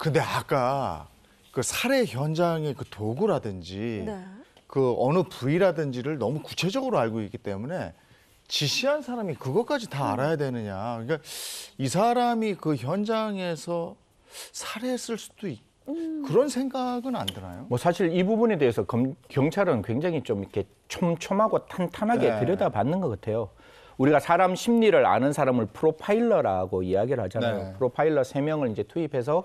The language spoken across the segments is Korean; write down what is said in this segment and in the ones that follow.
근데 아까 그 살해 현장의 그 도구라든지 네. 그 어느 부위라든지를 너무 구체적으로 알고 있기 때문에 지시한 사람이 그것까지 다 음. 알아야 되느냐. 그러니까 이 사람이 그 현장에서 살해했을 수도 있 음. 그런 생각은 안 드나요? 뭐 사실 이 부분에 대해서 검, 경찰은 굉장히 좀 이렇게 촘촘하고 탄탄하게 네. 들여다봤는 것 같아요. 우리가 사람 심리를 아는 사람을 프로파일러라고 이야기를 하잖아요. 네. 프로파일러 세명을 이제 투입해서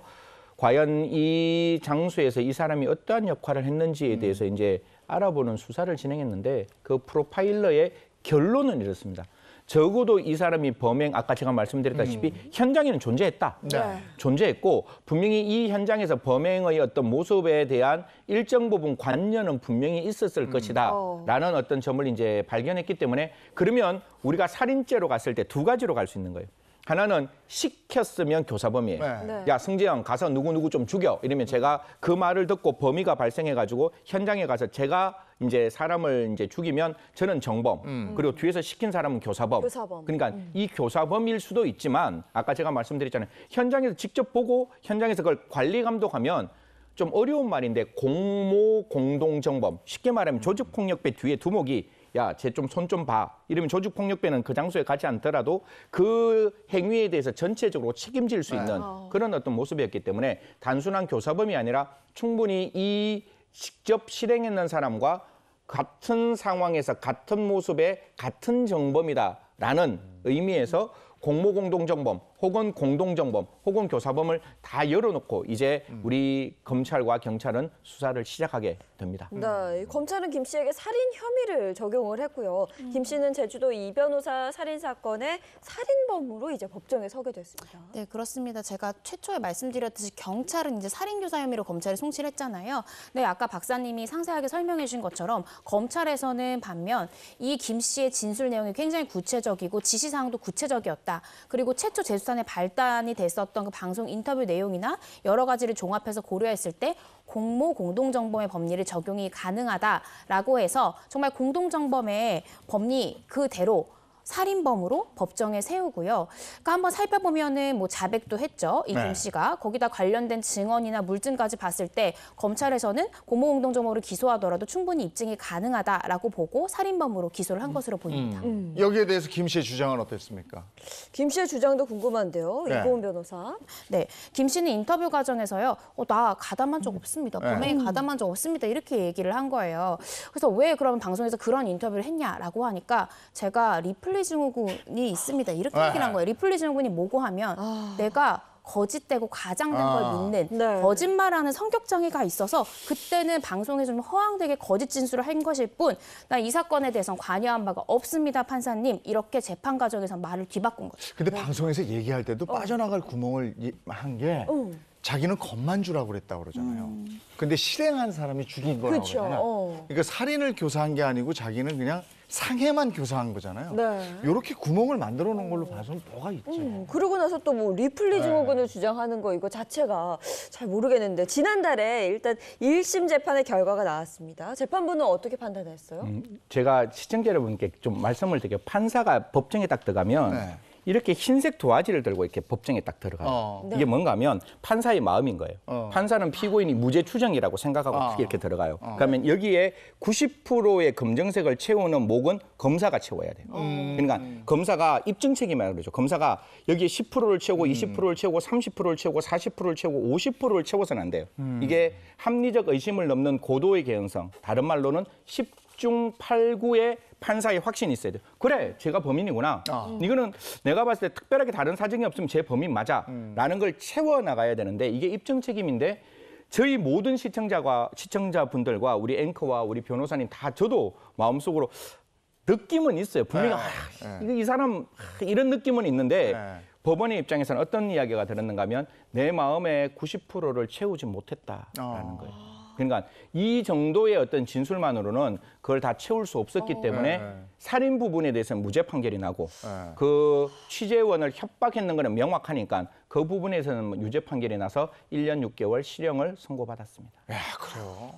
과연 이 장소에서 이 사람이 어떠한 역할을 했는지에 음. 대해서 음. 이제 알아보는 수사를 진행했는데 그 프로파일러의 결론은 이렇습니다. 적어도 이 사람이 범행 아까 제가 말씀드렸다시피 음. 현장에는 존재했다. 네. 존재했고 분명히 이 현장에서 범행의 어떤 모습에 대한 일정 부분 관련은 분명히 있었을 음. 것이다라는 어. 어떤 점을 이제 발견했기 때문에 그러면 우리가 살인죄로 갔을 때 두 가지로 갈 수 있는 거예요. 하나는 시켰으면 교사범이에요. 네. 네. 야 승재형 가서 누구 누구 좀 죽여 이러면 제가 그 말을 듣고 범위가 발생해가지고 현장에 가서 제가 이제 사람을 이제 죽이면 저는 정범 음. 그리고 뒤에서 시킨 사람은 교사범. 교사범. 그러니까 음. 이 교사범일 수도 있지만 아까 제가 말씀드렸잖아요. 현장에서 직접 보고 현장에서 그걸 관리 감독하면 좀 어려운 말인데 공모 공동 정범 쉽게 말하면 조직폭력배 뒤에 두목이 야, 쟤 좀 손 좀 봐. 이러면 조직폭력배는 그 장소에 가지 않더라도 그 행위에 대해서 전체적으로 책임질 수 네. 있는 어. 그런 어떤 모습이었기 때문에 단순한 교사범이 아니라 충분히 이 직접 실행했는 사람과 같은 상황에서 같은 모습의 같은 정범이다라는 의미에서 공모공동정범 혹은 공동정범 혹은 교사범을 다 열어놓고 이제 음. 우리 검찰과 경찰은 수사를 시작하게 됩니다. 네, 음. 검찰은 김 씨에게 살인 혐의를 적용을 했고요. 음. 김 씨는 제주도 이 변호사 살인 사건의 살인범으로 이제 법정에 서게 됐습니다. 네, 그렇습니다. 제가 최초에 말씀드렸듯이 경찰은 이제 살인교사 혐의로 검찰에 송치했잖아요. 네, 아까 박사님이 상세하게 설명해 주신 것처럼 검찰에서는 반면 이 김 씨의 진술 내용이 굉장히 구체적이고 지시사항도 구체적이었다. 그리고 최초 재수사 전에 발단이 됐었던 그 방송 인터뷰 내용이나 여러 가지를 종합해서 고려했을 때 공모 공동정범의 법리를 적용이 가능하다라고 해서 정말 공동정범의 법리 그대로 살인범으로 법정에 세우고요. 그러니까 한번 살펴보면은 뭐 자백도 했죠. 이 김 씨가 네. 거기다 관련된 증언이나 물증까지 봤을 때 검찰에서는 고모공동점으를 기소하더라도 충분히 입증이 가능하다라고 보고 살인범으로 기소를 한 음. 것으로 보입니다. 음. 음. 여기에 대해서 김 씨의 주장은 어땠습니까? 김 씨의 주장도 궁금한데요. 네. 이고은 변호사. 네, 김 씨는 인터뷰 과정에서요. 어, 나 가담한 적 음. 없습니다. 범행에 음. 가담한 적 없습니다. 이렇게 얘기를 한 거예요. 그래서 왜 그러면 방송에서 그런 인터뷰를 했냐라고 하니까 제가 리플 리플리 증후군이 있습니다. 이렇게 네. 아. 얘기한 거예요. 리플리 증후군이 뭐고 하면 아... 내가 거짓되고 과장된 아... 걸 믿는 네. 거짓말하는 성격 장애가 있어서 그때는 방송에 좀 허황되게 거짓 진술을 한 것일 뿐 나 이 사건에 대해서 관여한 바가 없습니다 판사님 이렇게 재판 과정에서 말을 뒤바꾼 거죠. 근데 네. 방송에서 얘기할 때도 어. 빠져나갈 구멍을 한 게. 어. 자기는 겁만주라고 그랬다고 그러잖아요. 음. 근데 실행한 사람이 죽인 거라고 그러잖아요. 어. 그러니까 살인을 교사한 게 아니고 자기는 그냥 상해만 교사한 거잖아요. 네. 이렇게 구멍을 만들어 놓은 걸로 봐서는 뭐가 있죠. 음, 그러고 나서 또 뭐 리플리 증후군을 네. 주장하는 거 이거 자체가 잘 모르겠는데 지난달에 일단 1심 재판의 결과가 나왔습니다. 재판부는 어떻게 판단했어요? 음, 제가 시청자 여러분께 좀 말씀을 드릴게요. 판사가 법정에 딱 들어가면 네. 이렇게 흰색 도화지를 들고 이렇게 법정에 딱 들어가요. 어. 이게 네. 뭔가 하면 판사의 마음인 거예요. 어. 판사는 피고인이 무죄 추정이라고 생각하고 어. 이렇게 들어가요. 어. 그러면 여기에 90%의 검정색을 채우는 목은 검사가 채워야 돼요. 음. 그러니까 검사가 입증책이라 그러죠. 검사가 여기에 10%를 채우고 20%를 음. 채우고 30%를 채우고 40%를 채우고 50%를 채워서는 안 돼요. 음. 이게 합리적 의심을 넘는 고도의 개연성, 다른 말로는 1 박중 팔구의 판사의 확신이 있어야 돼요. 그래, 제가 범인이구나. 아. 이거는 내가 봤을 때 특별하게 다른 사정이 없으면 제 범인 맞아. 음. 라는 걸 채워나가야 되는데 이게 입증 책임인데 저희 모든 시청자와 시청자분들과 우리 앵커와 우리 변호사님 다 저도 마음속으로 느낌은 있어요. 분명히 네. 아, 네. 이 사람 아, 이런 느낌은 있는데 네. 법원의 입장에서는 어떤 이야기가 들었는가 하면 내 마음의 90%를 채우지 못했다라는 어. 거예요. 그러니까 이 정도의 어떤 진술만으로는 그걸 다 채울 수 없었기 어. 때문에 네, 네. 살인 부분에 대해서는 무죄 판결이 나고 네. 그 취재원을 협박했는 거는 명확하니까 그 부분에서는 뭐 유죄 판결이 나서 1년 6개월 실형을 선고받았습니다. 야, 그래요.